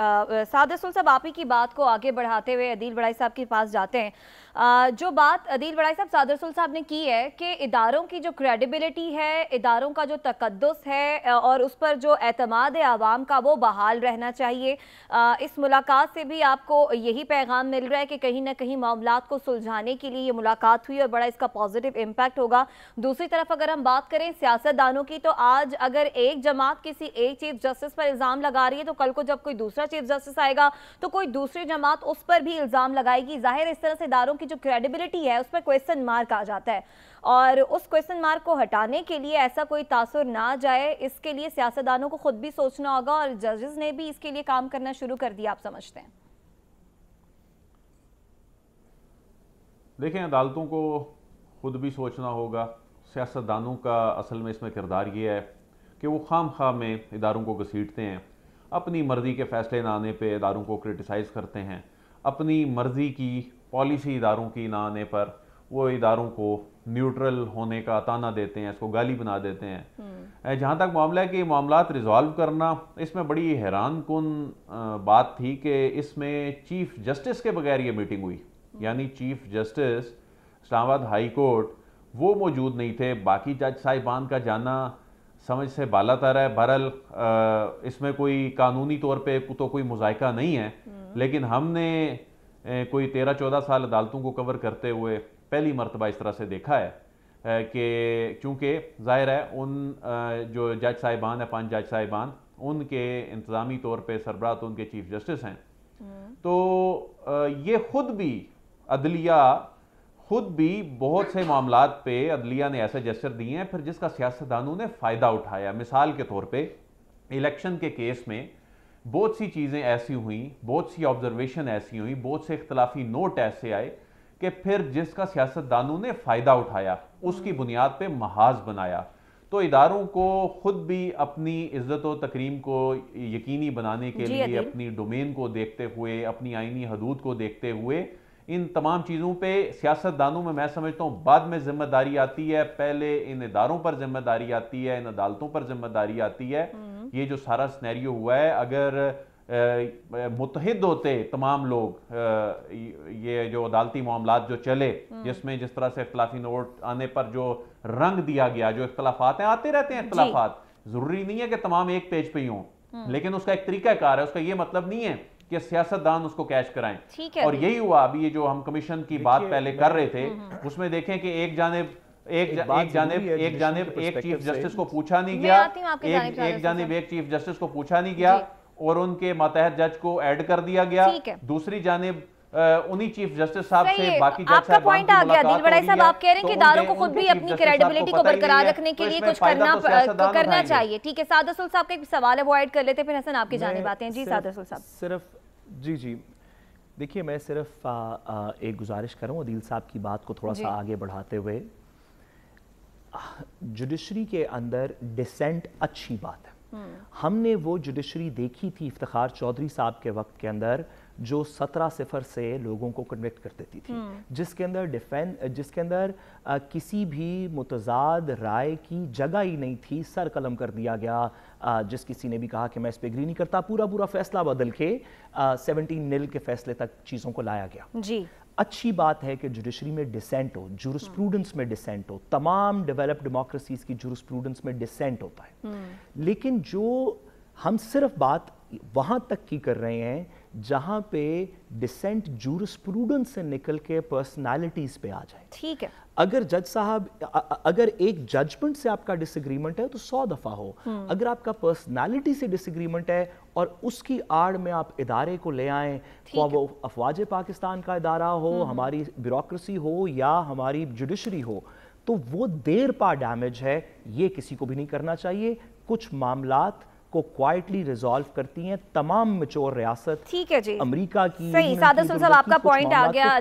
साद साहब आप ही की बात को आगे बढ़ाते हुए अदील बड़ाई साहब के पास जाते हैं आ, जो बात अदील बड़ाई साहब साद रसुल साहब ने की है कि इदारों की जो क्रेडिबिलिटी है इदारों का जो तकदस है और उस पर जो अतमाद है आवाम का वो बहाल रहना चाहिए आ, इस मुलाकात से भी आपको यही पैगाम मिल रहा है कि कहीं ना कहीं मामला को सुलझाने के लिए ये मुलाकात हुई और बड़ा इसका पॉजिटिव इम्पैक्ट होगा दूसरी तरफ अगर हम बात करें सियासतदानों की तो आज अगर एक जमात किसी एक चीफ जस्टिस पर इल्ज़ाम लगा रही है तो कल को जब कोई दूसरा चीफ जस्टिस आएगा तो कोई दूसरी जमात उस पर भी इल्ज़ाम लगाएगी जाहिर इस तरह से इदारों की जो क्रेडिबिलिटी है उस पर क्वेश्चन मार्क आ जाता है और उस क्वेश्चन मार्क को हटाने के लिए ऐसा कोई तासर ना जाए इसके लिए सियासतदानों को खुद भी सोचना होगा और जजेस ने भी इसके लिए काम करना शुरू कर दिया आप समझते हैं देखें अदालतों को खुद भी सोचना होगा सियासतदानों का असल में इसमें किरदार ये है कि वो खाम खाम में इदारों को घसीटते हैं अपनी मर्ज़ी के फैसले ना आने पर इदारों को क्रिटिसाइज़ करते हैं अपनी मर्ज़ी की पॉलिसी इदारों की ना आने पर वो इदारों को न्यूट्रल होने का ताना देते हैं इसको गाली बना देते हैं हम्म। जहाँ तक मामला है कि मामला रिजॉल्व करना इसमें बड़ी हैरान कन बात थी कि इसमें चीफ जस्टिस के बगैर ये मीटिंग हुई हम्म। यानी chief justice Islamabad high court वो मौजूद नहीं थे बाकी जज साहिबान का जाना समझ से बाला तारा है बहरहाल इसमें कोई कानूनी तौर पे तो कोई मुजायका नहीं है हम्म। लेकिन हमने कोई तेरह चौदह साल अदालतों को कवर करते हुए पहली मरतबा इस तरह से देखा है कि चूँकि जाहिर है उन जो जज साहिबान है पांच जज साहिबान उनके इंतज़ामी तौर पर सरबराह तो उनके चीफ जस्टिस हैं हम्म। तो ये ख़ुद भी अदलिया खुद भी बहुत से मामला पे अदलिया ने ऐसे जस्टर दिए हैं फिर जिसका सियासतदानों ने फ़ायदा उठाया मिसाल के तौर पे इलेक्शन के केस में बहुत सी चीज़ें ऐसी हुई बहुत सी ऑब्जर्वेशन ऐसी हुई बहुत से इख्तलाफी नोट ऐसे आए कि फिर जिसका सियासतदानों ने फ़ायदा उठाया उसकी बुनियाद पर महाज बनाया तो इदारों को खुद भी अपनी इज्जत और तकरीम को यकीनी बनाने के लिए अपनी डोमेन को देखते हुए अपनी आइनी हदूद को देखते हुए इन तमाम चीज़ों पर सियासतदानों में मैं समझता हूँ बाद में जिम्मेदारी आती है पहले इन इदारों पर जिम्मेदारी आती है इन अदालतों पर जिम्मेदारी आती है हम्म। ये जो सारा स्नैरियो हुआ है अगर मुतहद होते तमाम लोग आ, ये जो अदालती मामला जो चले हम्म। जिसमें जिस तरह से अख्तिलाफी नोट आने पर जो रंग दिया गया जो इख्तलाफात हैं आते रहते हैं अख्तलाफात जरूरी नहीं है कि तमाम एक पेज पर ही हों हम्म। लेकिन उसका एक तरीकाकार है उसका ये मतलब नहीं है कि सियासतदान उसको कैश कराएं ठीक है और यही हुआ अभी ये जो हम कमीशन की बात पहले कर रहे थे हम्म, हम्म। उसमें देखें कि एक जानेब एक, जा, एक जानेब एक जानेब एक चीफ जस्टिस को पूछा नहीं गया एक एक जानेब एक चीफ जस्टिस को पूछा नहीं गया और उनके मातहत जज को ऐड कर दिया गया दूसरी जानेब उन्हीं चीफ जस्टिस साहब से बाकी जज आपका पॉइंट आ गया दिल बड़ा साहब आप कह रहे हैं तो कि दारों को खुद भी अपनी क्रेडिबिलिटी को बरकरार रखने के तो लिए कुछ करना तो करना चाहिए ठीक है सादसुल साहब का एक सवाल है वो ऐड कर लेते फिर हसन आपके जाने बातें जी सादसुल साहब सिर्फ जी जी देखिए मैं सिर्फ आ, आ, एक गुजारिश कर रहा हूँ अदील साहब की बात को थोड़ा सा आगे बढ़ाते हुए जुडिशरी के अंदर डिसेंट अच्छी बात है हम्म। हमने वो जुडिशरी देखी थी इफ्तार चौधरी साहब के वक्त के अंदर जो सत्रह सिफर से लोगों को कन्विक्ट कर देती थी हम्म। जिसके अंदर डिफेंस जिसके अंदर आ, किसी भी मुतजाद राय की जगह ही नहीं थी सर कलम कर दिया गया आ, जिस किसी ने भी कहा कि मैं इस पर एग्री नहीं करता पूरा पूरा फैसला बदल के सेवनटीन निल के फैसले तक चीज़ों को लाया गया जी अच्छी बात है कि जुडिशरी में डिसेंट हो जुरुस्प्रूडेंस में डिसेंट हो तमाम डेवलप्ड डेमोक्रेसीज की जुरुस्प्रूडेंस में डिसेंट होता है हम्म। लेकिन जो हम सिर्फ बात वहाँ तक की कर रहे हैं जहां पे डिसेंट जूरसप्रूडेंस से निकल के पर्सनालिटीज पे आ जाए ठीक है अगर जज साहब अगर एक जजमेंट से आपका डिसएग्रीमेंट है तो सौ दफा हो हम्म। अगर आपका पर्सनालिटी से डिसएग्रीमेंट है और उसकी आड़ में आप इदारे को ले आए वो अफवाज पाकिस्तान का इदारा हो हम्म, हम्म। हमारी ब्यूरोसी हो या हमारी जुडिशरी हो तो वो देर पा डैमेज है ये किसी को भी नहीं करना चाहिए कुछ मामला को क्वाइटली रिजॉल्व करती हैं तमाम मचोर रियासत ठीक है जी अमेरिका की सही सुन साहब आपका पॉइंट आ गया तो